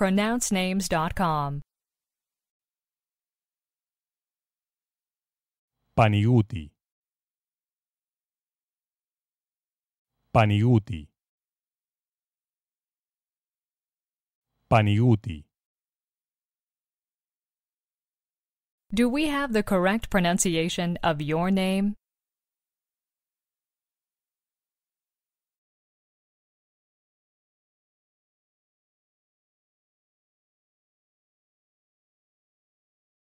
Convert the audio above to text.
pronouncenames.com. Paniguti. Paniguti. Paniguti. Do we have the correct pronunciation of your name?